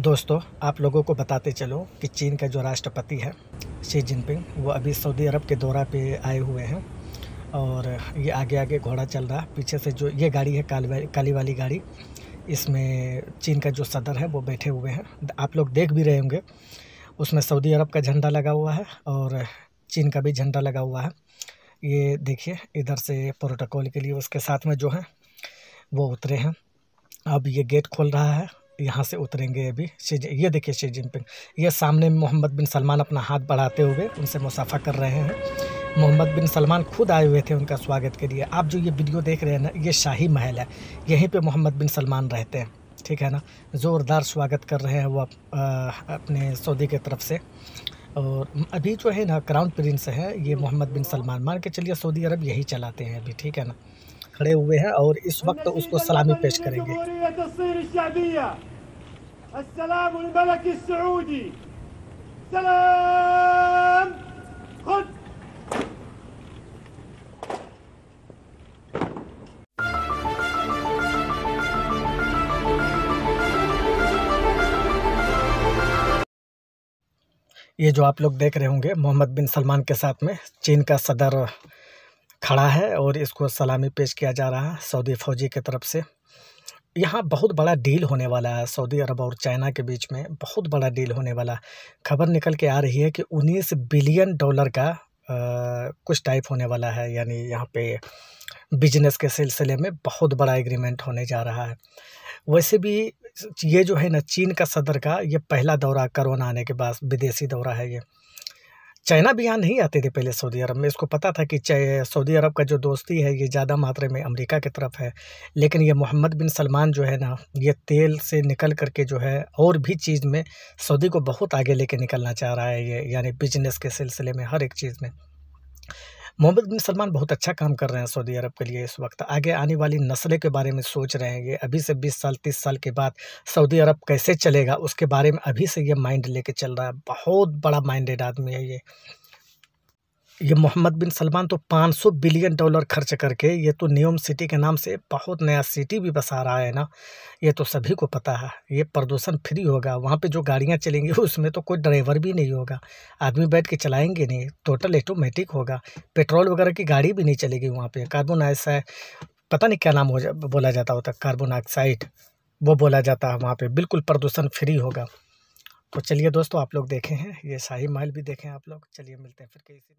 दोस्तों आप लोगों को बताते चलो कि चीन का जो राष्ट्रपति है शी जिनपिंग वो अभी सऊदी अरब के दौरा पे आए हुए हैं और ये आगे आगे घोड़ा चल रहा पीछे से जो ये गाड़ी है काली काली वाली गाड़ी इसमें चीन का जो सदर है वो बैठे हुए हैं आप लोग देख भी रहे होंगे उसमें सऊदी अरब का झंडा लगा हुआ है और चीन का भी झंडा लगा हुआ है ये देखिए इधर से प्रोटोकॉल के लिए उसके साथ में जो है वो उतरे हैं अब ये गेट खोल रहा है यहाँ से उतरेंगे अभी शी ये देखिए शी जिनपिंग ये सामने मोहम्मद बिन सलमान अपना हाथ बढ़ाते हुए उनसे मुसाफा कर रहे हैं मोहम्मद बिन सलमान खुद आए हुए थे उनका स्वागत के लिए आप जो ये वीडियो देख रहे हैं ना ये शाही महल है यहीं पे मोहम्मद बिन सलमान रहते हैं ठीक है ना ज़ोरदार स्वागत कर रहे हैं वो आप, आ, अपने सऊदी की तरफ से और अभी जो है ना क्राउन प्रिंस है ये मोहम्मद बिन सलमान मान के चलिए सऊदी अरब यही चलाते हैं अभी ठीक है ना खड़े हुए हैं और इस वक्त उसको सलामी पेश करेंगे السلام الملك السعودي سلام خذ ये जो आप लोग देख रहे होंगे मोहम्मद बिन सलमान के साथ में चीन का सदर खड़ा है और इसको सलामी पेश किया जा रहा है सऊदी फौजी की तरफ से यहाँ बहुत बड़ा डील होने वाला है सऊदी अरब और चाइना के बीच में बहुत बड़ा डील होने वाला खबर निकल के आ रही है कि उन्नीस बिलियन डॉलर का आ, कुछ टाइप होने वाला है यानी यहाँ पे बिजनेस के सिलसिले में बहुत बड़ा एग्रीमेंट होने जा रहा है वैसे भी ये जो है ना चीन का सदर का ये पहला दौरा करोना आने के बाद विदेशी दौरा है ये चाइना भी यहाँ नहीं आते थे पहले सऊदी अरब में इसको पता था कि सऊदी अरब का जो दोस्ती है ये ज़्यादा मात्रा में अमेरिका की तरफ है लेकिन ये मोहम्मद बिन सलमान जो है ना ये तेल से निकल करके जो है और भी चीज़ में सऊदी को बहुत आगे लेके निकलना चाह रहा है ये यानी बिजनेस के सिलसिले में हर एक चीज़ में मोहम्मद बिन सलमान बहुत अच्छा काम कर रहे हैं सऊदी अरब के लिए इस वक्त आगे आने वाली नस्लें के बारे में सोच रहे हैं ये अभी से 20 साल 30 साल के बाद सऊदी अरब कैसे चलेगा उसके बारे में अभी से ये माइंड लेके चल रहा है बहुत बड़ा माइंडेड आदमी है ये ये मोहम्मद बिन सलमान तो 500 बिलियन डॉलर खर्च करके ये तो नियम सिटी के नाम से बहुत नया सिटी भी बसा रहा है ना ये तो सभी को पता है ये प्रदूषण फ्री होगा वहाँ पे जो गाड़ियाँ चलेंगी उसमें तो कोई ड्राइवर भी नहीं होगा आदमी बैठ के चलाएंगे नहीं टोटल ऑटोमेटिक होगा पेट्रोल वगैरह की गाड़ी भी नहीं चलेगी वहाँ पर कार्बन पता नहीं क्या नाम हो जा बोला जाता होता कार्बन ऑक्साइड वो बोला जाता है वहाँ पर बिल्कुल प्रदूषण फ्री होगा तो चलिए दोस्तों आप लोग देखें हैं ये शाही महल भी देखें आप लोग चलिए मिलते हैं फिर से